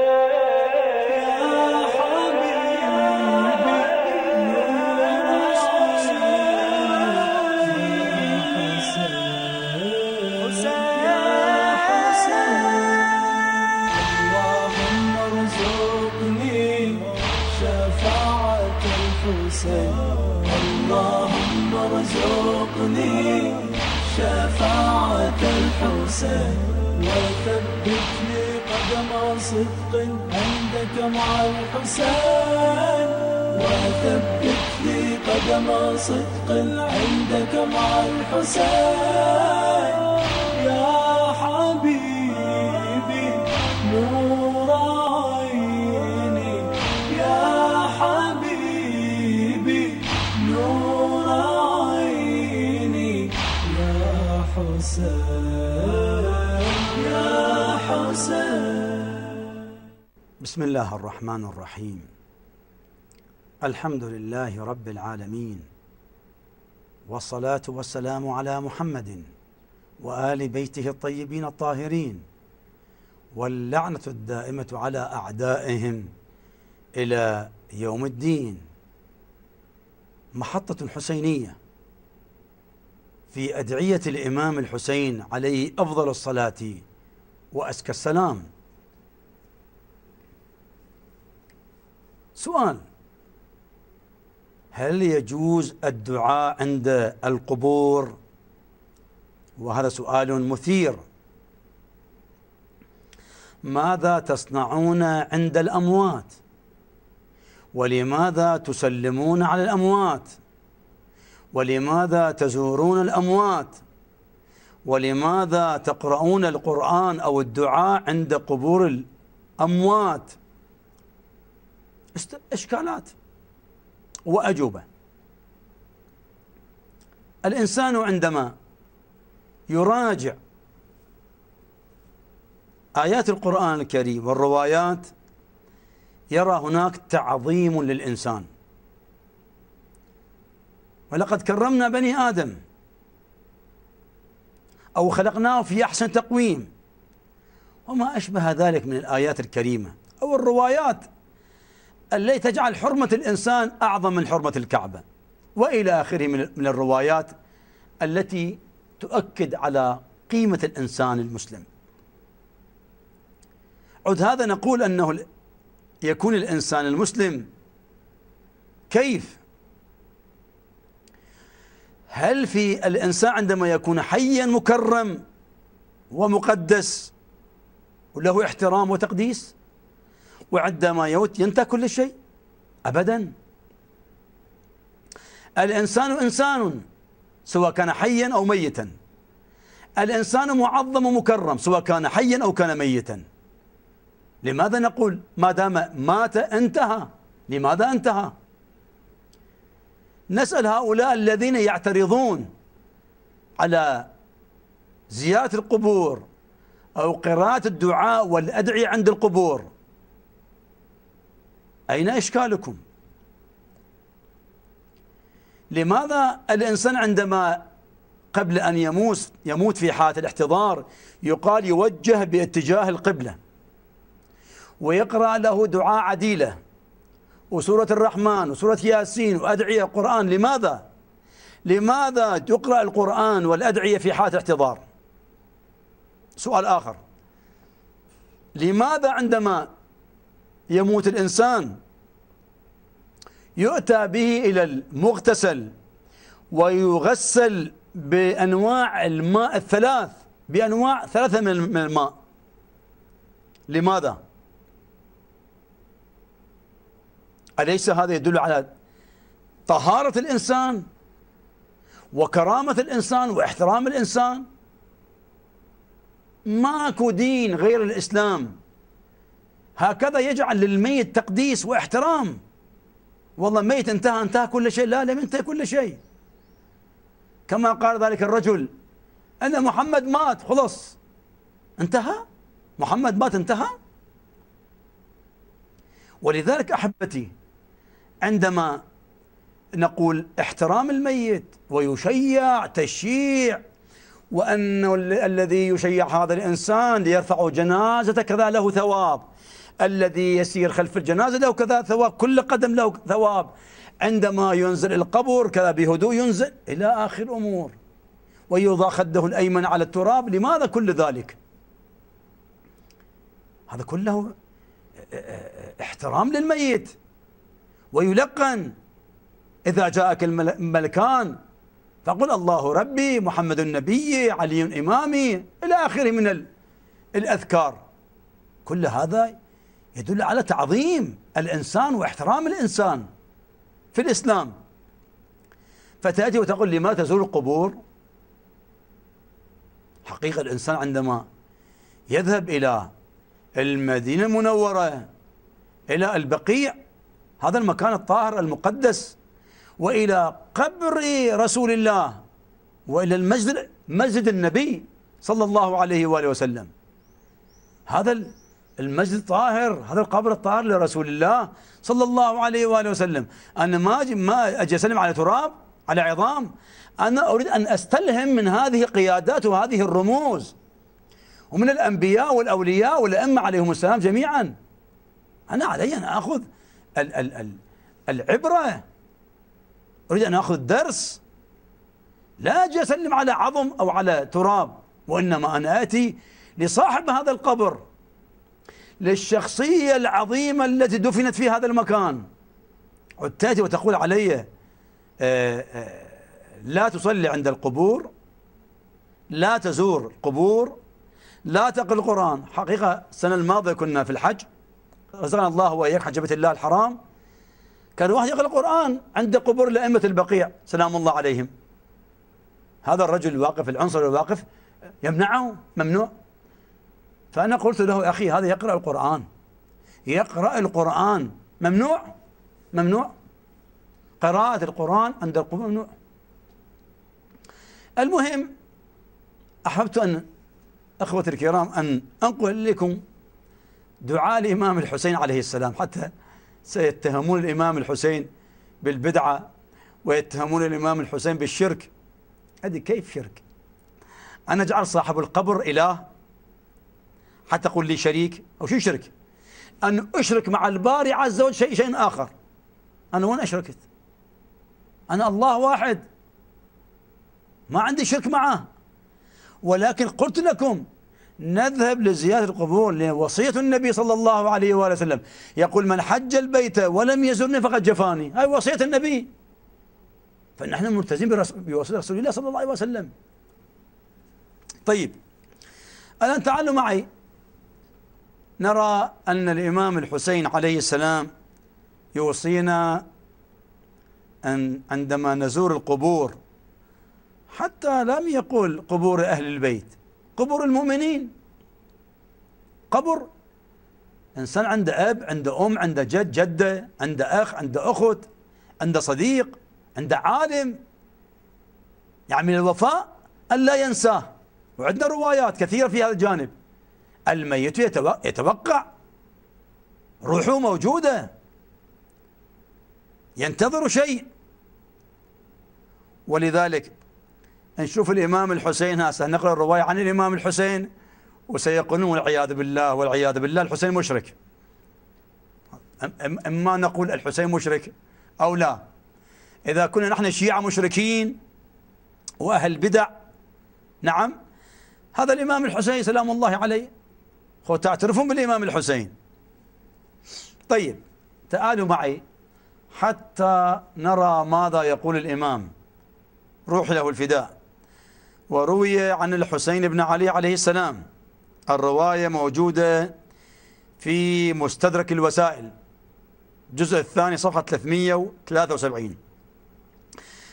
Uh... صدق عندك مع الحسين وثبت لي قدم صدق عندك مع الحسين يا حبيبي نور عيني يا حبيبي نور عيني يا حسين يا حسين بسم الله الرحمن الرحيم الحمد لله رب العالمين والصلاة والسلام على محمد وآل بيته الطيبين الطاهرين واللعنة الدائمة على أعدائهم إلى يوم الدين محطة حسينية في أدعية الإمام الحسين عليه أفضل الصلاة وأزكى السلام سؤال هل يجوز الدعاء عند القبور وهذا سؤال مثير ماذا تصنعون عند الأموات ولماذا تسلمون على الأموات ولماذا تزورون الأموات ولماذا تقرؤون القرآن أو الدعاء عند قبور الأموات إشكالات وأجوبة الإنسان عندما يراجع آيات القرآن الكريم والروايات يرى هناك تعظيم للإنسان ولقد كرمنا بني آدم أو خلقناه في أحسن تقويم وما أشبه ذلك من الآيات الكريمة أو الروايات اللي تجعل حرمة الإنسان أعظم من حرمة الكعبة وإلى آخره من الروايات التي تؤكد على قيمة الإنسان المسلم عد هذا نقول أنه يكون الإنسان المسلم كيف هل في الإنسان عندما يكون حيا مكرم ومقدس وله احترام وتقديس وعندما يموت ينتهي كل شيء أبدا الإنسان إنسان سواء كان حيا أو ميتا الإنسان معظم ومكرم سواء كان حيا أو كان ميتا لماذا نقول ما دام مات انتهى لماذا انتهى نسأل هؤلاء الذين يعترضون على زيارة القبور أو قراءة الدعاء والأدعية عند القبور أين إشكالكم لماذا الإنسان عندما قبل أن يموت يموت في حالة الاحتضار يقال يوجه باتجاه القبلة ويقرأ له دعاء عديلة وسورة الرحمن وسورة ياسين وأدعية قرآن لماذا؟ لماذا تقرأ القرآن والأدعية في حالة الاحتضار؟ سؤال آخر لماذا عندما يموت الإنسان يؤتى به إلى المغتسل ويغسل بأنواع الماء الثلاث بأنواع ثلاثة من الماء لماذا؟ أليس هذا يدل على طهارة الإنسان وكرامة الإنسان واحترام الإنسان ماكو دين غير الإسلام هكذا يجعل للميت تقديس واحترام والله ميت انتهى انتهى كل شيء لا لم ينتهي كل شيء كما قال ذلك الرجل أن محمد مات خلص انتهى محمد مات انتهى ولذلك أحبتي عندما نقول احترام الميت ويشيع تشييع وأن الذي يشيع هذا الإنسان ليرفع جنازته كذا له ثواب الذي يسير خلف الجنازة له كذا ثواب كل قدم له ثواب عندما ينزل القبر كذا بهدوء ينزل إلى آخر أمور ويوضع خده الأيمن على التراب لماذا كل ذلك هذا كله آه، آه، آه، احترام للميت ويلقن إذا جاءك الملكان فقل الله ربي محمد النبي علي إمامي إلى آخره من الأذكار كل هذا يدل على تعظيم الإنسان واحترام الإنسان في الإسلام فتأتي وتقول لي ما تزور القبور حقيقة الإنسان عندما يذهب إلى المدينة المنورة إلى البقيع هذا المكان الطاهر المقدس وإلى قبر رسول الله وإلى المسجد مسجد النبي صلى الله عليه وآله وسلم هذا المسجد الطاهر هذا القبر الطاهر لرسول الله صلى الله عليه واله وسلم انا ما اجي ما اجي اسلم على تراب على عظام انا اريد ان استلهم من هذه القيادات وهذه الرموز ومن الانبياء والاولياء والائمه عليهم السلام جميعا انا علي ان اخذ ال ال ال العبره اريد ان اخذ درس لا اجي اسلم على عظم او على تراب وانما انا اتي لصاحب هذا القبر للشخصية العظيمة التي دفنت في هذا المكان وتأتي وتقول علي آه، آه، لا تصلي عند القبور لا تزور القبور لا تقل القرآن حقيقة السنة الماضية كنا في الحج رزقنا الله وإياك حجبة الله الحرام كان واحد يقرأ القرآن عند قبور لأمة البقيع سلام الله عليهم هذا الرجل الواقف العنصر الواقف يمنعه ممنوع فأنا قلت له أخي هذا يقرأ القرآن يقرأ القرآن ممنوع ممنوع قراءة القرآن عند القبور ممنوع المهم أحببت أن أخوتي الكرام أن أنقل لكم دعاء الإمام الحسين عليه السلام حتى سيتهمون الإمام الحسين بالبدعة ويتهمون الإمام الحسين بالشرك هذه كيف شرك أن أجعل صاحب القبر إله حتى قل لي شريك أو شو شرك أن أشرك مع الباري عز وجل شيء شيء آخر أنا وين أشركت أنا الله واحد ما عندي شرك معه ولكن قلت لكم نذهب لزيارة القبور لوصية النبي صلى الله عليه وآله وسلم يقول من حج البيت ولم يزرني فقد جفاني هاي وصية النبي فنحن ملتزمين بوصية رسول الله صلى الله عليه وسلم طيب الآن تعالوا معي نرى أن الإمام الحسين عليه السلام يوصينا أن عندما نزور القبور حتى لم يقل قبور أهل البيت قبور المؤمنين قبر إنسان عنده أب عنده أم عنده جد جدة عنده أخ عنده أخت عنده صديق عنده عالم يعني من الوفاء ألا ينساه وعندنا روايات كثيرة في هذا الجانب الميت يتوقع روحه موجودة ينتظر شيء ولذلك نشوف الإمام الحسين هسه نقرأ الرواية عن الإمام الحسين وسيقولون والعياذ بالله والعياذ بالله الحسين مشرك إما نقول الحسين مشرك أو لا إذا كنا نحن الشيعة مشركين وأهل بدع نعم هذا الإمام الحسين سلام الله عليه خو تعترفون بالإمام الحسين طيب تعالوا معي حتى نرى ماذا يقول الإمام روح له الفداء وروي عن الحسين بن علي عليه السلام الرواية موجودة في مستدرك الوسائل الجزء الثاني صفحة 373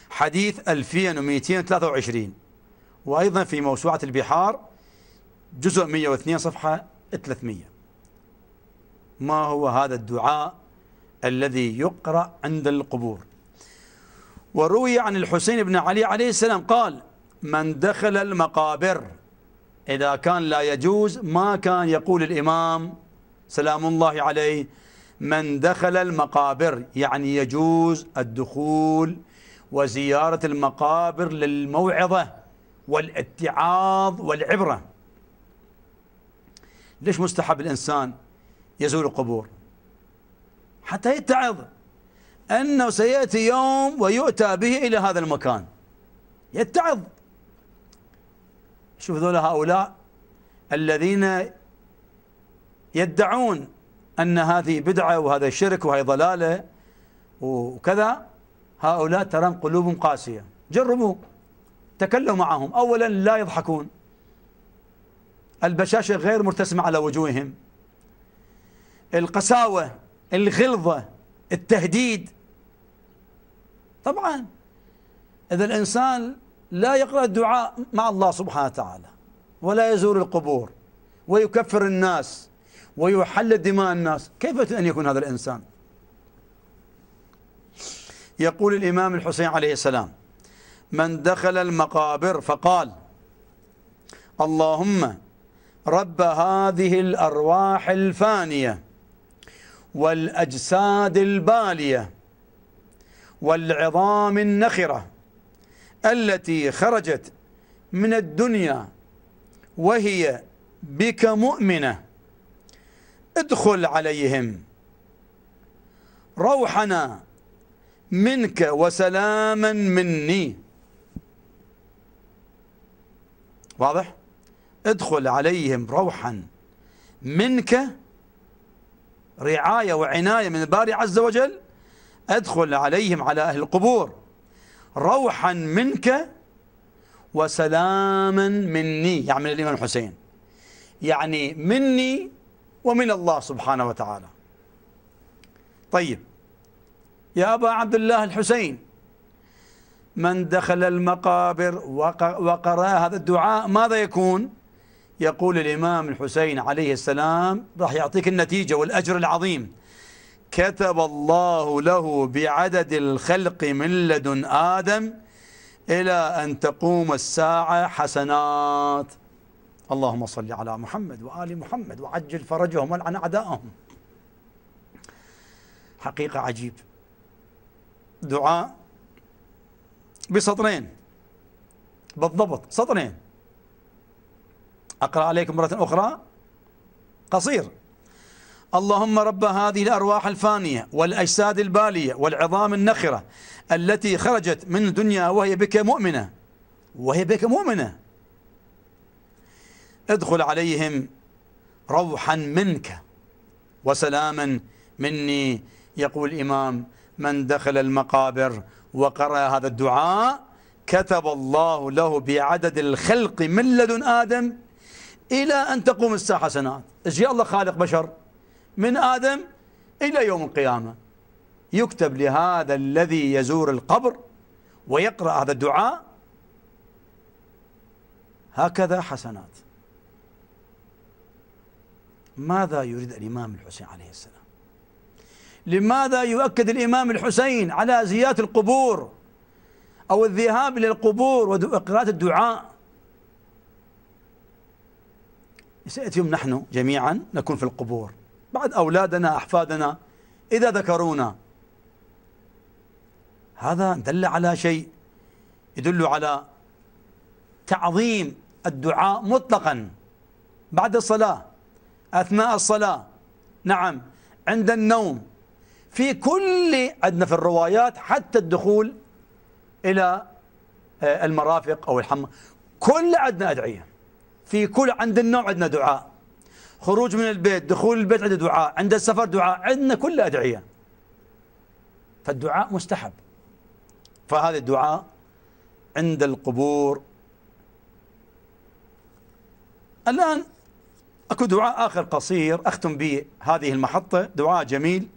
حديث 2223 وأيضا في موسوعة البحار جزء 102 صفحة 300 ما هو هذا الدعاء الذي يقرأ عند القبور وروي عن الحسين بن علي عليه السلام قال من دخل المقابر إذا كان لا يجوز ما كان يقول الإمام سلام الله عليه من دخل المقابر يعني يجوز الدخول وزيارة المقابر للموعظة والاتعاظ والعبرة ليش مستحب الإنسان يزور القبور حتى يتعظ أنه سيأتي يوم ويؤتى به إلى هذا المكان يتعظ شوف هذول هؤلاء الذين يدعون أن هذه بدعة وهذا شرك وهي ضلالة وكذا هؤلاء ترى قلوبهم قاسية جربوا تكلموا معهم أولا لا يضحكون البشاشة غير مرتسمة على وجوههم القساوة الغلظة التهديد طبعا إذا الإنسان لا يقرأ الدعاء مع الله سبحانه وتعالى ولا يزور القبور ويكفر الناس ويحل دماء الناس كيف أن يكون هذا الإنسان يقول الإمام الحسين عليه السلام من دخل المقابر فقال اللهم رب هذه الأرواح الفانية والأجساد البالية والعظام النخرة التي خرجت من الدنيا وهي بك مؤمنة ادخل عليهم روحنا منك وسلاما مني واضح؟ ادخل عليهم روحا منك رعاية وعناية من الباري عز وجل ادخل عليهم على أهل القبور روحا منك وسلاما مني يعني من الإمام الحسين يعني مني ومن الله سبحانه وتعالى طيب يا أبا عبد الله الحسين من دخل المقابر وقرأ هذا الدعاء ماذا يكون؟ يقول الإمام الحسين عليه السلام راح يعطيك النتيجة والأجر العظيم كتب الله له بعدد الخلق من لدن آدم إلى أن تقوم الساعة حسنات اللهم صل على محمد وآل محمد وعجل فرجهم والعن أعدائهم حقيقة عجيب دعاء بسطرين بالضبط سطرين أقرأ عليكم مرة أخرى قصير اللهم رب هذه الأرواح الفانية والأجساد البالية والعظام النخرة التي خرجت من الدنيا وهي بك مؤمنة وهي بك مؤمنة ادخل عليهم روحا منك وسلاما مني يقول الإمام من دخل المقابر وقرأ هذا الدعاء كتب الله له بعدد الخلق من لدن آدم إلى أن تقوم الساعة سنوات إجي الله خالق بشر من آدم إلى يوم القيامة يكتب لهذا الذي يزور القبر ويقرأ هذا الدعاء هكذا حسنات ماذا يريد الإمام الحسين عليه السلام لماذا يؤكد الإمام الحسين على زيات القبور أو الذهاب إلى القبور وقراءة الدعاء سيأتي يوم نحن جميعا نكون في القبور بعد أولادنا أحفادنا إذا ذكرونا هذا دل على شيء يدل على تعظيم الدعاء مطلقا بعد الصلاة أثناء الصلاة نعم عند النوم في كل عندنا في الروايات حتى الدخول إلى آه، المرافق أو الحمام كل عندنا أدعية في كل عند النوم عندنا دعاء خروج من البيت دخول البيت عندنا دعاء عند السفر دعاء عندنا كل أدعية فالدعاء مستحب فهذا الدعاء عند القبور الآن أكو دعاء آخر قصير أختم به هذه المحطة دعاء جميل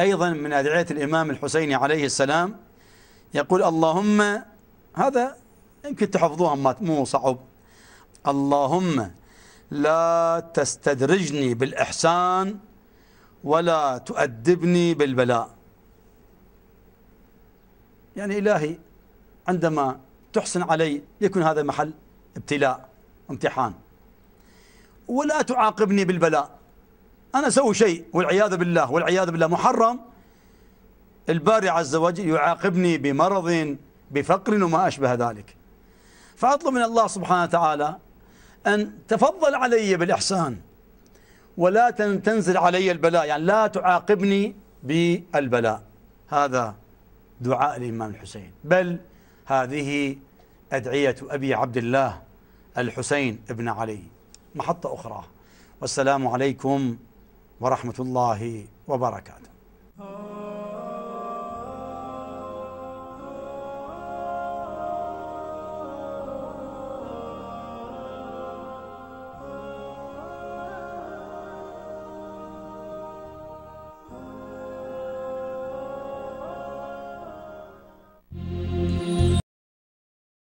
أيضا من أدعية الإمام الحسين عليه السلام يقول اللهم هذا يمكن تحفظوها ما مو صعب اللهم لا تستدرجني بالإحسان ولا تؤدبني بالبلاء يعني إلهي عندما تحسن علي يكون هذا محل ابتلاء امتحان ولا تعاقبني بالبلاء أنا أسوي شيء والعياذ بالله والعياذ بالله محرم الباري عز وجل يعاقبني بمرض بفقر وما أشبه ذلك فأطلب من الله سبحانه وتعالى أن تفضل علي بالإحسان ولا تنزل علي البلاء يعني لا تعاقبني بالبلاء هذا دعاء الإمام الحسين بل هذه أدعية أبي عبد الله الحسين ابن علي محطة أخرى والسلام عليكم ورحمة الله وبركاته